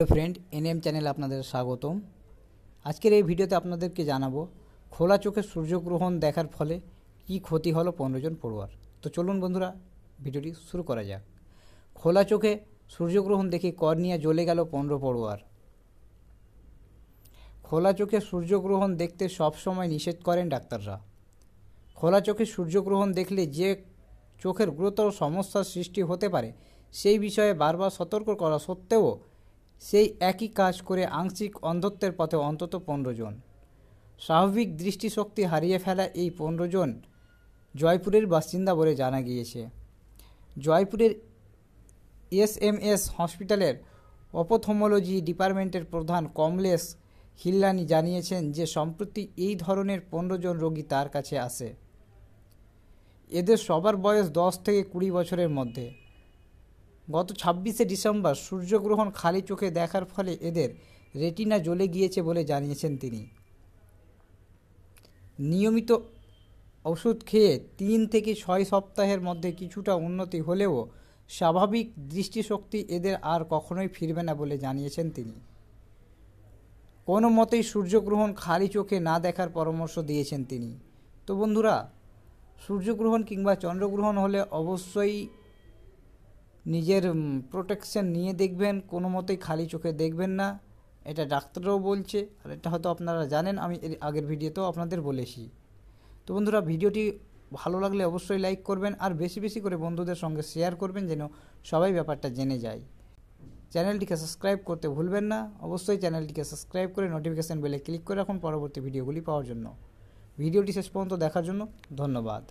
hello friend NM channel আপনাদের স্বাগতম আজকের এই ভিডিওতে আপনাদেরকে জানাবো খোলা চোখে সূর্যগ্রহণ দেখার ফলে কি ক্ষতি হলো পনেরো জন পড়ুয়ার তো চলুন বন্ধুরা ভিডিওটি শুরু করা যাক খোলা চোখে সূর্যগ্রহণ দেখে কর্নিয়া জ্বলে গেল পনেরো পড়ুয়ার খোলা চোখে সূর্যগ্রহণ দেখতে সবসময় নিষেধ করেন ডাক্তাররা খোলা চোখে সূর্যগ্রহণ দেখলে যে চোখের গুরুতর সমস্যার সৃষ্টি হতে পারে সেই বিষয়ে বারবার সতর্ক করা সত্ত্বেও সেই একই কাজ করে আংশিক অন্ধত্বের পথে অন্তত পনেরো জন স্বাভাবিক দৃষ্টিশক্তি হারিয়ে ফেলা এই পনেরো জন জয়পুরের বাসিন্দা বলে জানা গিয়েছে জয়পুরের এসএমএস হসপিটালের অপথোমোলজি ডিপার্টমেন্টের প্রধান কমলেশ হিল্লানি জানিয়েছেন যে সম্প্রতি এই ধরনের পনেরো জন রোগী তার কাছে আসে এদের সবার বয়স দশ থেকে কুড়ি বছরের মধ্যে গত ছাব্বিশে ডিসেম্বর সূর্যগ্রহণ খালি চোখে দেখার ফলে এদের রেটিনা জ্বলে গিয়েছে বলে জানিয়েছেন তিনি নিয়মিত ওষুধ খেয়ে তিন থেকে ছয় সপ্তাহের মধ্যে কিছুটা উন্নতি হলেও স্বাভাবিক দৃষ্টিশক্তি এদের আর কখনোই ফিরবে না বলে জানিয়েছেন তিনি কোনো মতেই সূর্যগ্রহণ খালি চোখে না দেখার পরামর্শ দিয়েছেন তিনি তো বন্ধুরা সূর্যগ্রহণ কিংবা চন্দ্রগ্রহণ হলে অবশ্যই নিজের প্রোটেকশান নিয়ে দেখবেন কোনো মতেই খালি চোখে দেখবেন না এটা ডাক্তাররাও বলছে আর এটা হয়তো আপনারা জানেন আমি এর আগের ভিডিওতেও আপনাদের বলেছি তো বন্ধুরা ভিডিওটি ভালো লাগলে অবশ্যই লাইক করবেন আর বেশি বেশি করে বন্ধুদের সঙ্গে শেয়ার করবেন যেন সবাই ব্যাপারটা জেনে যায় চ্যানেলটিকে সাবস্ক্রাইব করতে ভুলবেন না অবশ্যই চ্যানেলটিকে সাবস্ক্রাইব করে নোটিফিকেশান বেলে ক্লিক করে রাখুন পরবর্তী ভিডিওগুলি পাওয়ার জন্য ভিডিওটি শেষ পর্যন্ত দেখার জন্য ধন্যবাদ